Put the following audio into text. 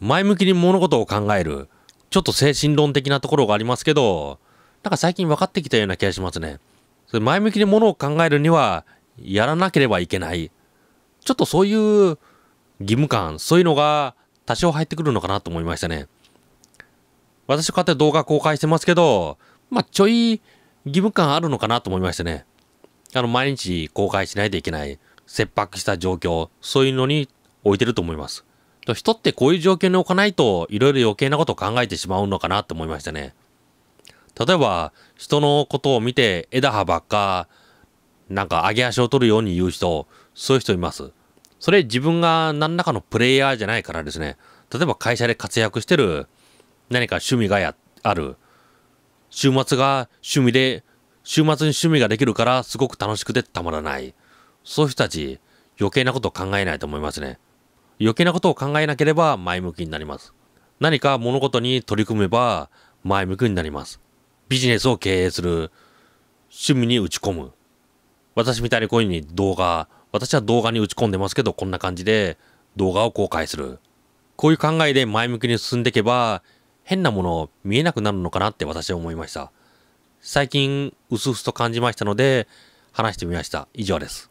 前向きに物事を考える、ちょっと精神論的なところがありますけど、なんか最近分かってきたような気がしますね。それ前向きに物を考えるには、やらなければいけない。ちょっとそういう義務感、そういうのが多少入ってくるのかなと思いましたね。私こうやって動画公開してますけど、まあ、ちょい義務感あるのかなと思いましたね。あの、毎日公開しないといけない、切迫した状況、そういうのに置いてると思います。人ってこういう状況に置かないと、いろいろ余計なことを考えてしまうのかなと思いましたね。例えば、人のことを見て枝葉ばっか、なんか上げ足を取るように言う人、そういう人います。それ自分が何らかのプレイヤーじゃないからですね。例えば会社で活躍してる、何か趣味がや、ある。週末が趣味で、週末に趣味ができるからすごく楽しくてたまらない。そういう人たち、余計なこと考えないと思いますね。余計なことを考えなければ前向きになります。何か物事に取り組めば前向きになります。ビジネスを経営する。趣味に打ち込む。私みたいにこういうふうに動画、私は動画に打ち込んでますけど、こんな感じで動画を公開する。こういう考えで前向きに進んでいけば、変なもの見えなくなるのかなって私は思いました。最近、うすうすと感じましたので、話してみました。以上です。